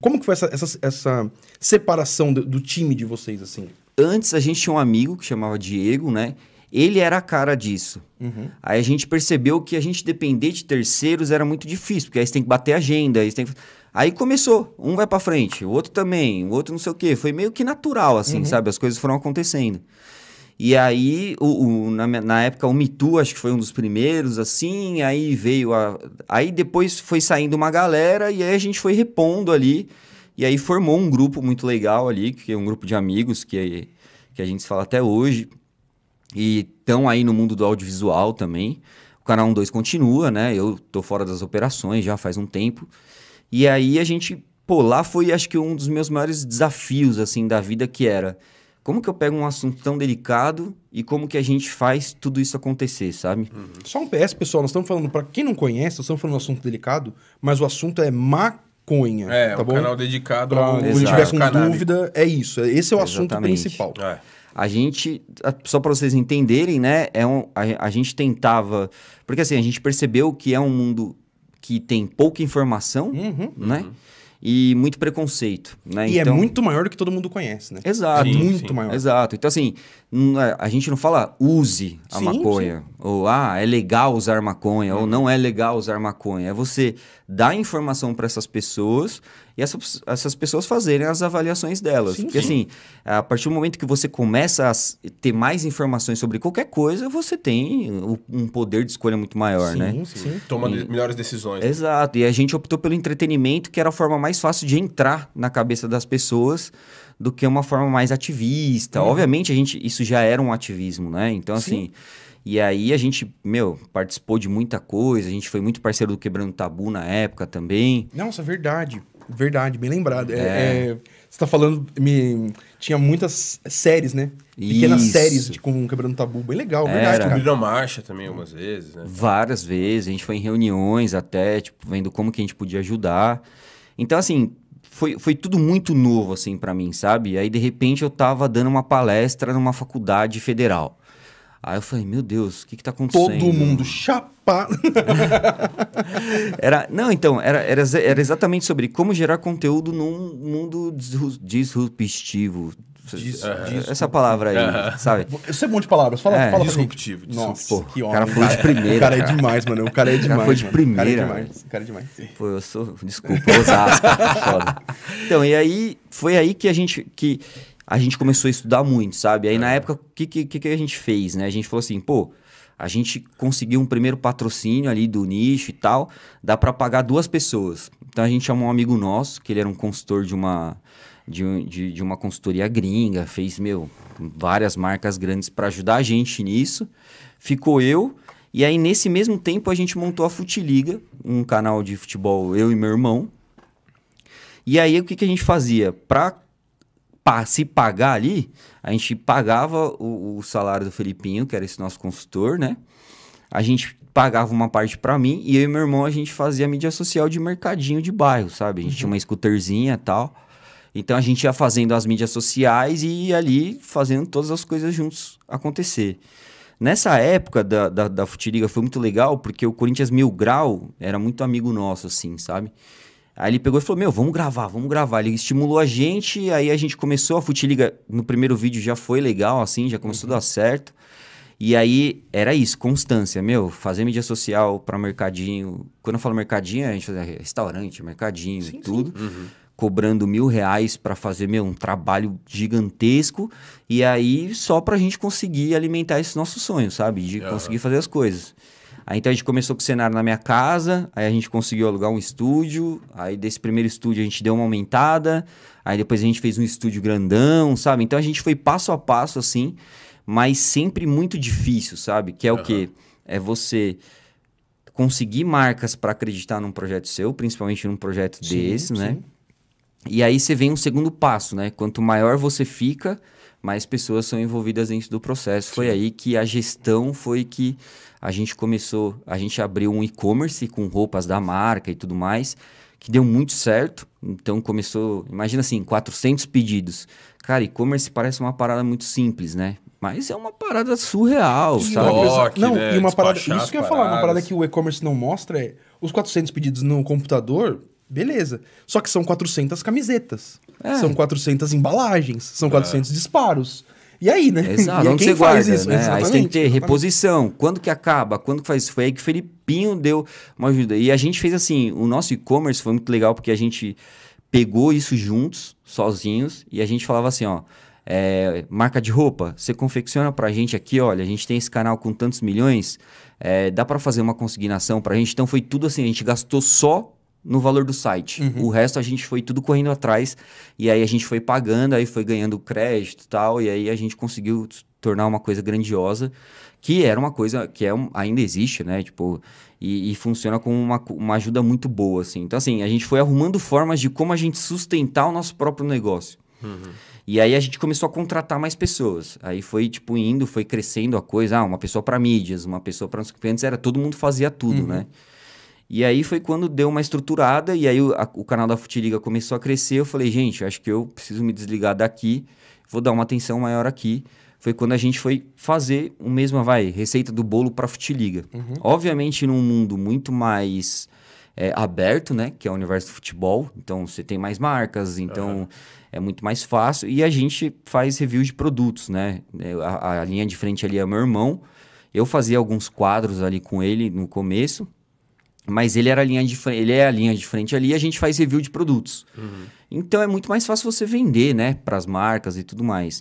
Como que foi essa, essa, essa separação do, do, time de vocês, assim? Antes a gente tinha um amigo que chamava Diego, né? Ele era a cara disso. Uhum. Aí a gente percebeu que a gente depender de terceiros era muito difícil, porque aí você tem que bater agenda, aí tem que... Aí começou, um vai para frente, o outro também, o outro não sei o quê. Foi meio que natural, assim, uhum. sabe? As coisas foram acontecendo. E aí, o, o, na, na, época, o Me Too, acho que foi um dos primeiros, assim, aí veio a... Aí depois foi saindo uma galera e aí a gente foi repondo ali. E aí formou um grupo muito legal ali, que é um grupo de amigos que, que a gente se fala até hoje. E estão aí no mundo do audiovisual também. O Canal 12 continua, né? Eu tô fora das operações já faz um tempo. E aí a gente... Pô, lá foi acho que um dos meus maiores desafios, assim, da vida, que era como que eu pego um assunto tão delicado e como que a gente faz tudo isso acontecer, sabe? Uhum. Só um PS, pessoal, nós estamos falando, para quem não conhece, nós estamos falando de um assunto delicado, mas o assunto é maconha. É, tá um bom? canal dedicado pra, ao. Se tiver com dúvida, é isso. É, esse é o Exatamente. assunto principal. É. A gente, só para vocês entenderem, né? É um, a, a gente tentava. Porque assim, a gente percebeu que é um mundo que tem pouca informação, uhum, né? Uhum e muito preconceito, né? E é então... é muito maior do que todo mundo conhece, né? Exato. É muito sim. maior. Exato. Então, assim, é, a gente não fala use a sim, maconha, sim. ou ah, é legal usar maconha, ou uhum. não é legal usar maconha. É você dar informação para essas pessoas e essa, essas pessoas fazerem as avaliações delas. Sim, Porque sim. assim, a partir do momento que você começa a ter mais informações sobre qualquer coisa, você tem um poder de escolha muito maior, sim, né? Sim, sim. Toma e, melhores decisões. Né? Exato. E a gente optou pelo entretenimento, que era a forma mais fácil de entrar na cabeça das pessoas do que uma forma mais ativista. Uhum. Obviamente, a gente, isso já era um ativismo, né? Então, assim. E aí a gente, meu, participou de muita coisa, a gente foi muito parceiro do Quebrando Tabu na época também. Nossa, verdade. Verdade, bem lembrado. É, é. é você tá falando. Me, tinha muitas séries, né? Pequenas Isso. séries de, com Quebrando Tabu. Bem legal, Era. verdade. a marcha também algumas vezes, né? Várias vezes. A gente foi em reuniões até, tipo, vendo como que a gente podia ajudar. Então, assim, foi, foi tudo muito novo, assim, para mim, sabe? Aí, de repente, eu tava dando uma palestra numa faculdade federal. Aí eu falei, meu Deus, o que está acontecendo? Todo mundo chapado. era, não, então, era, era, era exatamente sobre como gerar conteúdo num mundo disruptivo. Dis, essa palavra aí, uh, sabe? Isso é um monte de palavras. Fala, é, fala disruptivo. disruptivo. Nossa, Pô, que homem. O cara foi de né? primeira. o cara é demais, mano. O cara é demais. O cara foi de mano. primeira. O cara é demais. O cara é demais. Pô, eu sou. Desculpa, Osasco. Então, e aí, foi aí que a gente. Que, a gente começou a estudar muito, sabe? Aí na é. época, o que, que, que a gente fez, né? A gente falou assim, pô, a gente conseguiu um primeiro patrocínio ali do nicho e tal, dá para pagar duas pessoas. Então a gente chamou um amigo nosso, que ele era um consultor de uma de, de, de uma consultoria gringa, fez meu várias marcas grandes para ajudar a gente nisso. Ficou eu e aí nesse mesmo tempo a gente montou a Futiliga, um canal de futebol eu e meu irmão. E aí o que, que a gente fazia para se pagar ali, a gente pagava o, o, salário do Felipinho, que era esse nosso consultor, né? A gente pagava uma parte para mim e eu e meu irmão a gente fazia mídia social de mercadinho de bairro, sabe? A gente uhum. tinha uma uhum. scooterzinha e tal. Então a gente ia fazendo as mídias sociais e ia ali fazendo todas as coisas juntos acontecer. Nessa época da, da, da foi muito legal porque o Corinthians Mil Grau era muito amigo nosso, assim, sabe? Aí ele pegou e falou: Meu, vamos gravar, vamos gravar. Ele estimulou a gente, aí a gente começou. A Futiliga no primeiro vídeo já foi legal, assim, já começou uhum. a dar uhum. certo. E aí era isso, constância, meu, fazer mídia social para mercadinho. Quando eu falo mercadinho, a gente fazia restaurante, mercadinho sim, tudo. Sim. Uhum. Cobrando mil reais para fazer, meu, um trabalho gigantesco. E aí só pra gente conseguir alimentar esse nosso sonho, sabe? De uhum. conseguir fazer as coisas. Aí então a gente começou com o cenário na minha casa, aí a gente conseguiu alugar um estúdio, aí desse primeiro estúdio a gente deu uma aumentada, aí depois a gente fez um estúdio grandão, sabe? Então a gente foi passo a passo assim, mas sempre muito difícil, sabe? Que é uhum. o quê? É você conseguir marcas para acreditar num projeto seu, principalmente num projeto sim, desse, né? sim. né? E aí você vem um segundo passo, né? Quanto maior você fica, mais pessoas são envolvidas dentro do processo. Sim. Foi aí que a gestão foi que a gente começou, a gente abriu um e-commerce com roupas da marca e tudo mais, que deu muito certo. Então começou, imagina assim, 400 pedidos. Cara, e-commerce parece uma parada muito simples, né? Mas é uma parada surreal, e sabe? Toque, não, né? e uma Despachar parada, isso que eu ia falar, uma parada que o e-commerce não mostra é os 400 pedidos no computador Beleza. Só que são 400 camisetas. É. São 400 embalagens. São 400 é. disparos. E aí, né? Exato. E aí, quem você faz guarda, isso? Né? Aí tem que ter exatamente. reposição. Quando que acaba? Quando que faz isso? Foi aí que o Felipinho deu uma ajuda. E a gente fez assim, o nosso e-commerce foi muito legal porque a gente pegou isso juntos, sozinhos, e a gente falava assim, ó... É, marca de roupa, você confecciona pra gente aqui, olha, a gente tem esse canal com tantos milhões, é, dá para fazer uma consignação pra gente. Então foi tudo assim, a gente gastou só no valor do site. Uhum. O resto a gente foi tudo correndo atrás e aí a gente foi pagando, aí foi ganhando crédito e tal, e aí a gente conseguiu tornar uma coisa grandiosa, que era uma coisa que é um, ainda existe, né? Tipo, e, e, funciona como uma, uma ajuda muito boa, assim. Então, assim, a gente foi arrumando formas de como a gente sustentar o nosso próprio negócio. Uhum. E aí a gente começou a contratar mais pessoas. Aí foi, tipo, indo, foi crescendo a coisa. Ah, uma pessoa para mídias, uma pessoa para os clientes, era todo mundo fazia tudo, uhum. né? E aí foi quando deu uma estruturada, e aí o, a, o canal da Futiliga começou a crescer. Eu falei, gente, acho que eu preciso me desligar daqui, vou dar uma atenção maior aqui. Foi quando a gente foi fazer o mesmo, vai, receita do bolo para Futiliga. Uhum. Obviamente, num mundo muito mais é, aberto, né? Que é o universo do futebol. Então você tem mais marcas, então uhum. é muito mais fácil. E a gente faz reviews de produtos, né? É, a, a linha de frente ali é meu irmão. Eu fazia alguns quadros ali com ele no começo mas ele era a linha de frente, ele é a linha de frente ali e a gente faz review de produtos. Uhum. Então é muito mais fácil você vender, né, para as marcas e tudo mais.